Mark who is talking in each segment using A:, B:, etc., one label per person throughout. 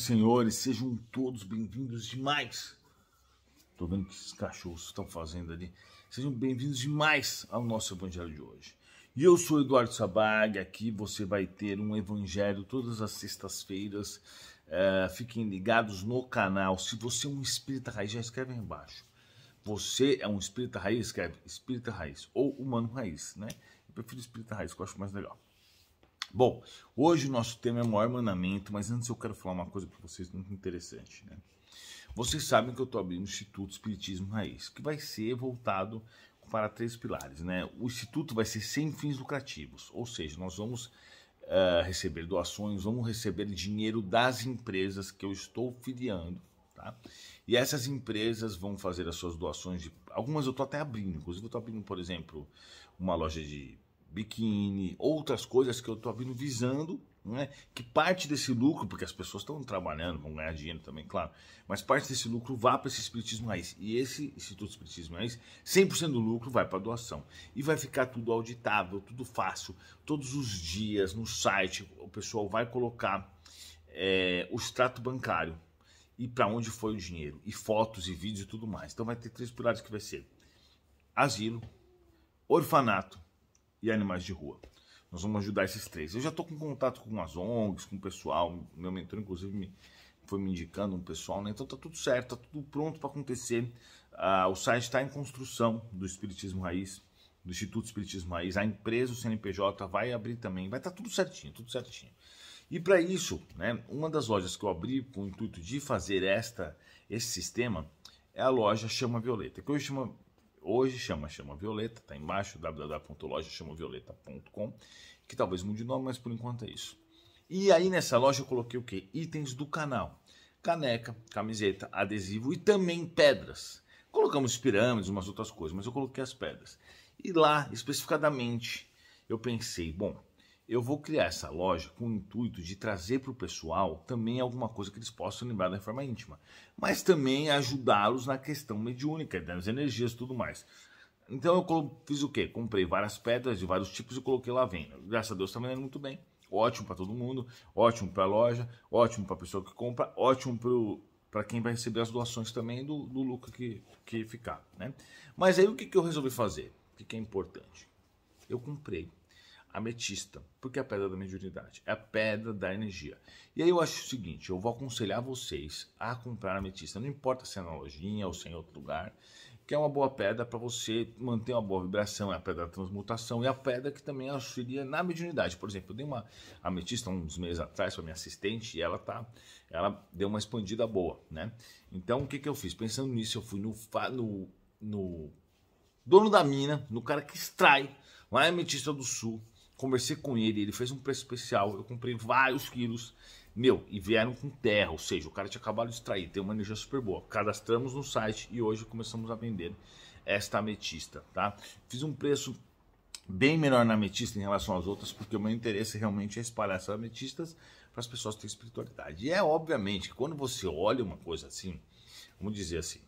A: Senhores, sejam todos bem-vindos demais. Tô vendo o que esses cachorros estão fazendo ali. Sejam bem-vindos demais ao nosso evangelho de hoje. E eu sou Eduardo Sabag, aqui você vai ter um evangelho todas as sextas-feiras. Uh, fiquem ligados no canal. Se você é um espírita raiz, já escreve aí embaixo. Você é um espírita raiz, escreve espírita raiz ou humano raiz, né? Eu prefiro espírita raiz, que eu acho mais legal. Bom, hoje o nosso tema é maior mandamento, mas antes eu quero falar uma coisa para vocês muito interessante, né? Vocês sabem que eu estou abrindo o Instituto Espiritismo Raiz, que vai ser voltado para três pilares, né? O Instituto vai ser sem fins lucrativos, ou seja, nós vamos uh, receber doações, vamos receber dinheiro das empresas que eu estou filiando, tá? E essas empresas vão fazer as suas doações de... Algumas eu estou até abrindo, inclusive eu estou abrindo, por exemplo, uma loja de biquíni, outras coisas que eu estou vindo visando, né? que parte desse lucro, porque as pessoas estão trabalhando, vão ganhar dinheiro também, claro, mas parte desse lucro vá para esse Espiritismo Raiz. E esse Instituto Espiritismo Raiz, 100% do lucro vai para doação. E vai ficar tudo auditável, tudo fácil, todos os dias no site o pessoal vai colocar é, o extrato bancário e para onde foi o dinheiro, e fotos e vídeos e tudo mais. Então vai ter três pilares que vai ser asilo, orfanato e animais de rua. Nós vamos ajudar esses três. Eu já estou com contato com as ONGs, com o pessoal, meu mentor inclusive me, foi me indicando um pessoal, né? Então tá tudo certo, tá tudo pronto para acontecer. Ah, o site está em construção do Espiritismo Raiz, do Instituto Espiritismo Raiz, a empresa, o CNPJ vai abrir também, vai estar tá tudo certinho, tudo certinho. E para isso, né, uma das lojas que eu abri com o intuito de fazer esta esse sistema é a loja Chama Violeta, que hoje chama hoje chama Chama Violeta, tá embaixo, www.lojachamavioleta.com, que talvez mude o nome, mas por enquanto é isso. E aí nessa loja eu coloquei o que? Itens do canal. Caneca, camiseta, adesivo e também pedras. Colocamos pirâmides, umas outras coisas, mas eu coloquei as pedras. E lá, especificadamente, eu pensei, bom, eu vou criar essa loja com o intuito de trazer para o pessoal também alguma coisa que eles possam lembrar da reforma íntima, mas também ajudá-los na questão mediúnica, das né, energias e tudo mais. Então eu fiz o quê? Comprei várias pedras de vários tipos e coloquei lá venda. Graças a Deus está vendendo muito bem. Ótimo para todo mundo, ótimo para a loja, ótimo para a pessoa que compra, ótimo para quem vai receber as doações também do, do lucro que, que ficar. Né? Mas aí o que, que eu resolvi fazer? O que, que é importante? Eu comprei ametista, porque é a pedra da mediunidade, é a pedra da energia. E aí eu acho o seguinte, eu vou aconselhar vocês a comprar ametista, não importa se é na lojinha ou se é em outro lugar, que é uma boa pedra para você manter uma boa vibração, é a pedra da transmutação e é a pedra que também auxilia na mediunidade. Por exemplo, eu dei uma ametista uns meses atrás para minha assistente e ela tá, ela deu uma expandida boa, né? Então o que que eu fiz? Pensando nisso, eu fui no no, no dono da mina, no cara que extrai lá em Ametista do Sul, conversei com ele, ele fez um preço especial, eu comprei vários quilos, meu, e vieram com terra, ou seja, o cara tinha acabado de extrair, tem uma energia super boa. Cadastramos no site e hoje começamos a vender esta ametista, tá? Fiz um preço bem melhor na ametista em relação às outras, porque o meu interesse realmente é espalhar essas ametistas para as pessoas terem espiritualidade. E é obviamente que quando você olha uma coisa assim, vamos dizer assim,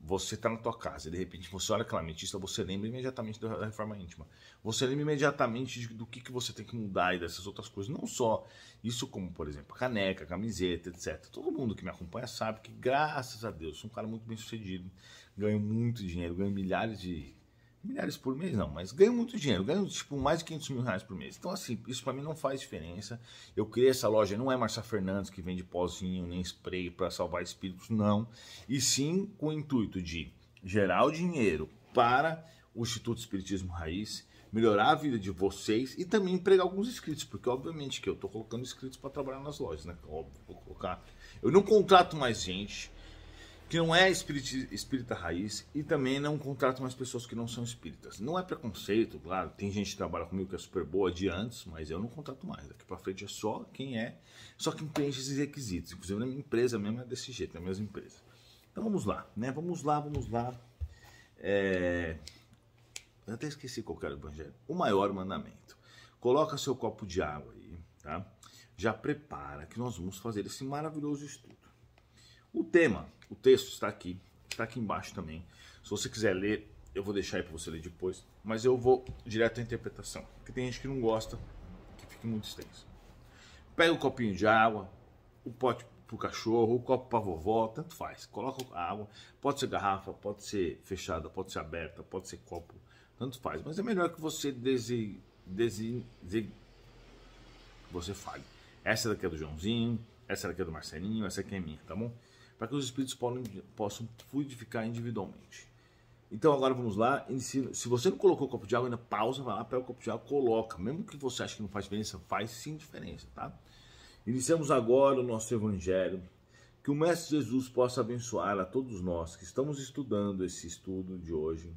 A: você está na tua casa, e de repente você olha clamentista, você lembra imediatamente da reforma íntima. Você lembra imediatamente de, do que, que você tem que mudar e dessas outras coisas. Não só isso, como, por exemplo, caneca, camiseta, etc. Todo mundo que me acompanha sabe que, graças a Deus, sou um cara muito bem sucedido, ganho muito dinheiro, ganho milhares de milhares por mês não, mas ganho muito dinheiro, ganho tipo mais de 500 mil reais por mês. Então assim, isso para mim não faz diferença. Eu criei essa loja, não é Marcia Fernandes que vende pozinho nem spray para salvar espíritos, não. E sim com o intuito de gerar o dinheiro para o Instituto Espiritismo Raiz, melhorar a vida de vocês e também empregar alguns inscritos, porque obviamente que eu estou colocando inscritos para trabalhar nas lojas, né? Óbvio, vou colocar. Eu não contrato mais gente que não é espírita, espírita raiz e também não contrato mais pessoas que não são espíritas. Não é preconceito, claro, tem gente que trabalha comigo que é super boa de antes, mas eu não contrato mais. Daqui para frente é só quem é, só quem preenche esses requisitos. Inclusive na minha empresa mesmo é desse jeito, na é minha empresa. Então vamos lá, né? Vamos lá, vamos lá. É... Eu até esqueci qual era o evangelho. O maior mandamento. Coloca seu copo de água aí, tá? Já prepara que nós vamos fazer esse maravilhoso estudo. O tema, o texto está aqui, está aqui embaixo também. Se você quiser ler, eu vou deixar aí para você ler depois, mas eu vou direto à interpretação, porque tem gente que não gosta que fique muito extenso. Pega o um copinho de água, o um pote para o cachorro, o um copo para vovó, tanto faz. Coloca a água, pode ser garrafa, pode ser fechada, pode ser aberta, pode ser copo, tanto faz. Mas é melhor que você desi, desi, você fale. Essa daqui é do Joãozinho, essa daqui é do Marcelinho, essa aqui é minha, tá bom? para que os espíritos possam fluidificar individualmente. Então agora vamos lá. Se você não colocou o copo de água, ainda pausa, vai lá, pega o copo de água, coloca. Mesmo que você ache que não faz diferença, faz sim diferença, tá? Iniciamos agora o nosso evangelho. Que o Mestre Jesus possa abençoar a todos nós que estamos estudando esse estudo de hoje,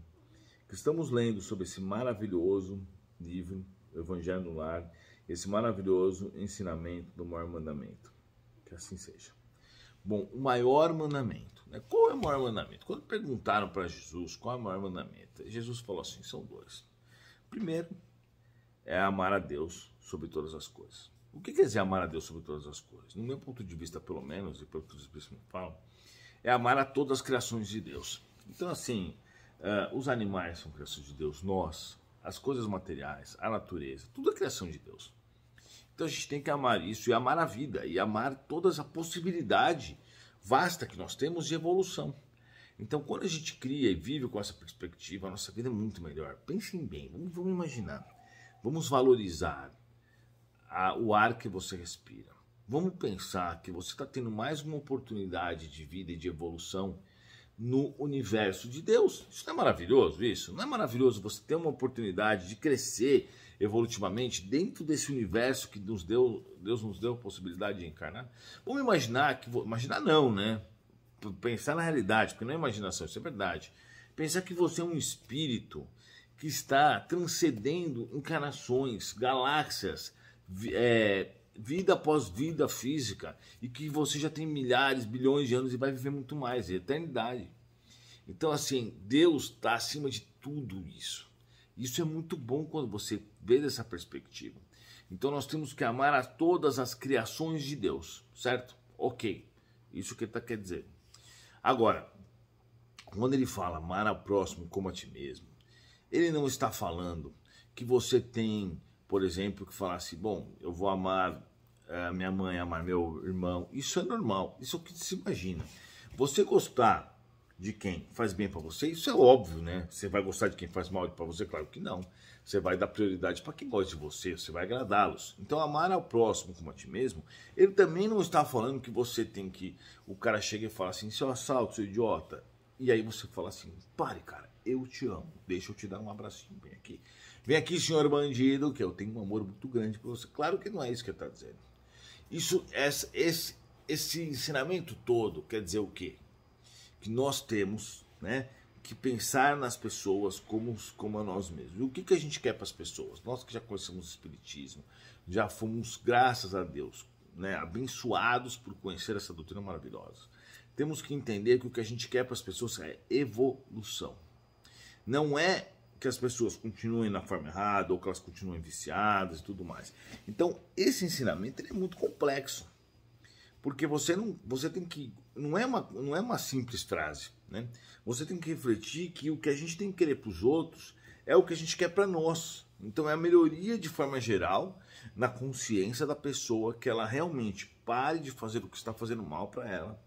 A: que estamos lendo sobre esse maravilhoso livro, Evangelho no Lar, esse maravilhoso ensinamento do maior mandamento. Que assim seja. Bom, o maior mandamento. Né? Qual é o maior mandamento? Quando perguntaram para Jesus qual é o maior mandamento, Jesus falou assim: são dois. Primeiro, é amar a Deus sobre todas as coisas. O que quer dizer amar a Deus sobre todas as coisas? No meu ponto de vista, pelo menos, e pelo que os bispos me falam, é amar a todas as criações de Deus. Então, assim, uh, os animais são criações de Deus, nós, as coisas materiais, a natureza, tudo é criação de Deus. Então a gente tem que amar isso e amar a vida e amar toda a possibilidade vasta que nós temos de evolução. Então, quando a gente cria e vive com essa perspectiva, a nossa vida é muito melhor. Pensem bem, vamos, vamos imaginar. Vamos valorizar a, o ar que você respira. Vamos pensar que você está tendo mais uma oportunidade de vida e de evolução no universo de Deus. Isso não é maravilhoso, isso? Não é maravilhoso você ter uma oportunidade de crescer, evolutivamente dentro desse universo que nos deu, Deus nos deu a possibilidade de encarnar, vamos imaginar que. Imaginar não, né? Pensar na realidade, porque não é imaginação, isso é verdade. Pensar que você é um espírito que está transcendendo encarnações, galáxias, é, vida após vida física, e que você já tem milhares, bilhões de anos e vai viver muito mais, é eternidade. Então, assim, Deus está acima de tudo isso. Isso é muito bom quando você vê dessa perspectiva. Então nós temos que amar a todas as criações de Deus, certo? Ok, isso que ele tá, quer dizer. Agora, quando ele fala amar ao próximo como a ti mesmo, ele não está falando que você tem, por exemplo, que falar assim, bom, eu vou amar a eh, minha mãe, amar meu irmão. Isso é normal, isso é o que se imagina. Você gostar de quem faz bem para você, isso é óbvio, né? Você vai gostar de quem faz mal para você? Claro que não. Você vai dar prioridade para quem gosta de você, você vai agradá-los. Então, amar ao próximo como a ti mesmo, ele também não está falando que você tem que. O cara chega e fala assim, seu assalto, seu idiota. E aí você fala assim, pare, cara, eu te amo, deixa eu te dar um abracinho, vem aqui. Vem aqui, senhor bandido, que eu tenho um amor muito grande por você. Claro que não é isso que ele está dizendo. Isso, esse, esse ensinamento todo quer dizer o quê? que nós temos, né? Que pensar nas pessoas como, como a nós mesmos. E o que, que a gente quer para as pessoas? Nós que já conhecemos o Espiritismo, já fomos, graças a Deus, né, abençoados por conhecer essa doutrina maravilhosa. Temos que entender que o que a gente quer para as pessoas é evolução. Não é que as pessoas continuem na forma errada ou que elas continuem viciadas e tudo mais. Então, esse ensinamento é muito complexo porque você não, você tem que, não é uma, não é uma simples frase, né? Você tem que refletir que o que a gente tem que querer para os outros é o que a gente quer para nós. Então é a melhoria de forma geral na consciência da pessoa que ela realmente pare de fazer o que está fazendo mal para ela.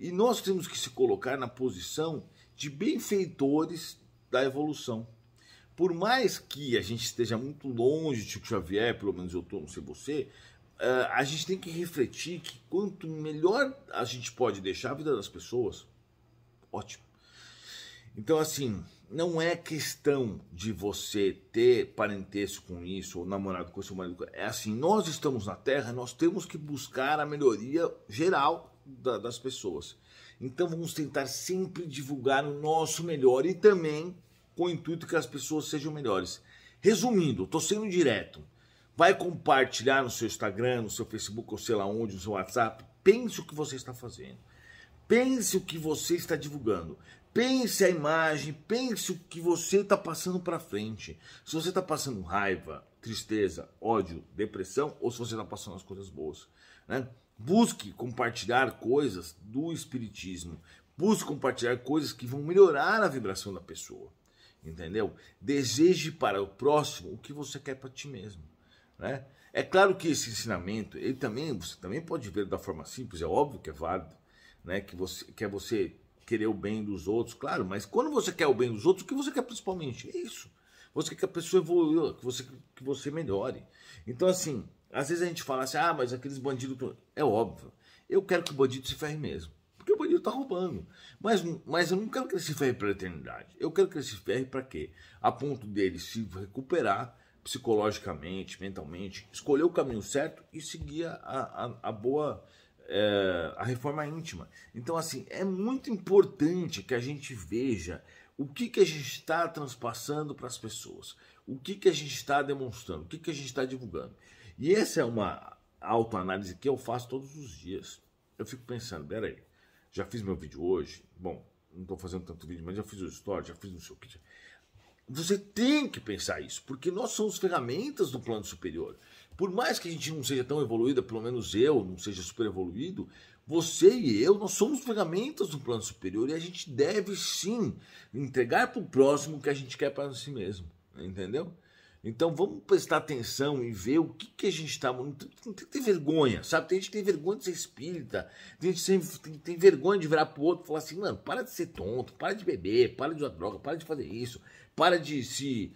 A: E nós temos que se colocar na posição de benfeitores da evolução. Por mais que a gente esteja muito longe de Chico Xavier, pelo menos eu estou, não sei você, ah, a gente tem que refletir que quanto melhor a gente pode deixar a vida das pessoas, ótimo. Então, assim, não é questão de você ter parentesco com isso, ou namorado com seu marido. É assim, nós estamos na Terra, nós temos que buscar a melhoria geral da, das pessoas. Então, vamos tentar sempre divulgar o nosso melhor e também com o intuito que as pessoas sejam melhores. Resumindo, estou sendo direto vai compartilhar no seu Instagram, no seu Facebook, ou sei lá onde, no seu WhatsApp, pense o que você está fazendo. Pense o que você está divulgando. Pense a imagem, pense o que você está passando para frente. Se você está passando raiva, tristeza, ódio, depressão, ou se você está passando as coisas boas. Né? Busque compartilhar coisas do Espiritismo. Busque compartilhar coisas que vão melhorar a vibração da pessoa. Entendeu? Deseje para o próximo o que você quer para ti mesmo. Né? É claro que esse ensinamento, ele também, você também pode ver da forma simples, é óbvio que é válido, né? que, você, que é você querer o bem dos outros, claro, mas quando você quer o bem dos outros, o que você quer principalmente? É isso. Você quer que a pessoa evolua, que você, que você melhore. Então, assim, às vezes a gente fala assim, ah, mas aqueles bandidos. É óbvio. Eu quero que o bandido se ferre mesmo. Porque o bandido está roubando. Mas, mas eu não quero que ele se ferre a eternidade. Eu quero que ele se ferre para quê? A ponto dele se recuperar psicologicamente, mentalmente, escolher o caminho certo e seguir a, a, a boa é, a reforma íntima. Então, assim, é muito importante que a gente veja o que, que a gente está transpassando para as pessoas, o que, que a gente está demonstrando, o que, que a gente está divulgando. E essa é uma autoanálise que eu faço todos os dias. Eu fico pensando, peraí, já fiz meu vídeo hoje? Bom, não estou fazendo tanto vídeo, mas já fiz o story, já fiz não sei o que. Você tem que pensar isso, porque nós somos ferramentas do plano superior. Por mais que a gente não seja tão evoluída, pelo menos eu não seja super evoluído, você e eu, nós somos ferramentas do plano superior e a gente deve sim entregar para o próximo o que a gente quer para si mesmo, entendeu? Então vamos prestar atenção e ver o que, que a gente está. Não tem que ter vergonha, sabe? Tem gente que tem vergonha de ser espírita, tem gente que tem, vergonha de virar para o outro e falar assim: mano, para de ser tonto, para de beber, para de usar droga, para de fazer isso, para de se,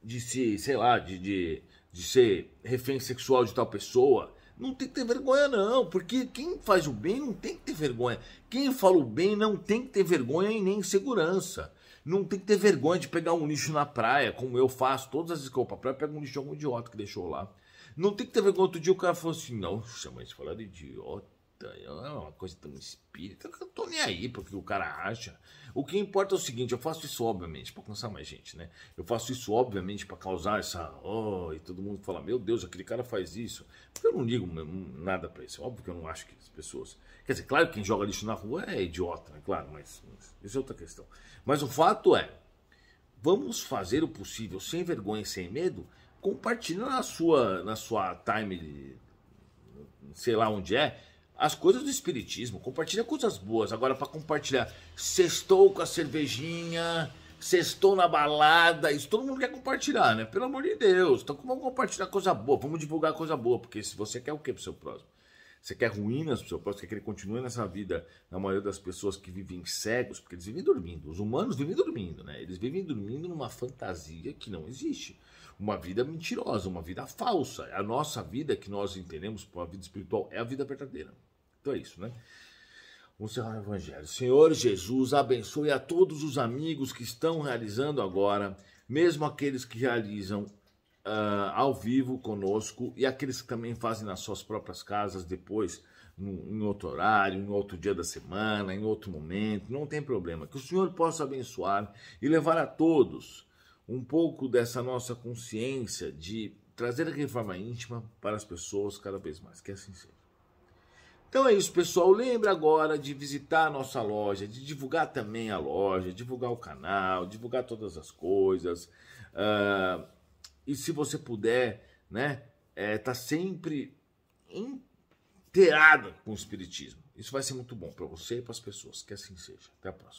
A: de se sei lá, de, de, de ser refém sexual de tal pessoa. Não tem que ter vergonha, não, porque quem faz o bem não tem que ter vergonha. Quem fala o bem não tem que ter vergonha e nem insegurança. Não tem que ter vergonha de pegar um lixo na praia, como eu faço todas as vezes que eu pra praia, pego um lixo de algum idiota que deixou lá. Não tem que ter vergonha. Outro dia o cara falou assim: não, chama isso de falar de idiota. É, é uma coisa tão espírita. que Eu tô nem aí porque o cara acha. O que importa é o seguinte: eu faço isso, obviamente, para alcançar mais gente, né? Eu faço isso, obviamente, para causar essa. Oh, e todo mundo fala: meu Deus, aquele cara faz isso. Porque eu não ligo nada para isso. É óbvio que eu não acho que as pessoas. Quer dizer, claro que quem joga lixo na rua é idiota, né? claro, mas, mas isso é outra questão. Mas o fato é: vamos fazer o possível sem vergonha sem medo, compartilhando na sua, na sua time, sei lá onde é as coisas do espiritismo, compartilha coisas boas. Agora, para compartilhar, sextou com a cervejinha, sextou na balada, isso todo mundo quer compartilhar, né? Pelo amor de Deus. Então, vamos compartilhar coisa boa, vamos divulgar coisa boa, porque se você quer o que pro seu próximo? Você quer ruínas pro seu próximo, você quer que ele continue nessa vida, na maioria das pessoas que vivem cegos, porque eles vivem dormindo. Os humanos vivem dormindo, né? Eles vivem dormindo numa fantasia que não existe uma vida mentirosa, uma vida falsa. É a nossa vida que nós entendemos por vida espiritual é a vida verdadeira. Então é isso, né? Vamos encerrar o Evangelho. Senhor Jesus, abençoe a todos os amigos que estão realizando agora, mesmo aqueles que realizam uh, ao vivo conosco e aqueles que também fazem nas suas próprias casas depois, num, em outro horário, em outro dia da semana, em outro momento, não tem problema. Que o Senhor possa abençoar e levar a todos um pouco dessa nossa consciência de trazer a reforma íntima para as pessoas cada vez mais. Que assim seja. Então é isso, pessoal. Lembra agora de visitar a nossa loja, de divulgar também a loja, divulgar o canal, divulgar todas as coisas. Uh, e se você puder, né, é, tá sempre inteirado com o Espiritismo. Isso vai ser muito bom para você e para as pessoas. Que assim seja. Até a próxima.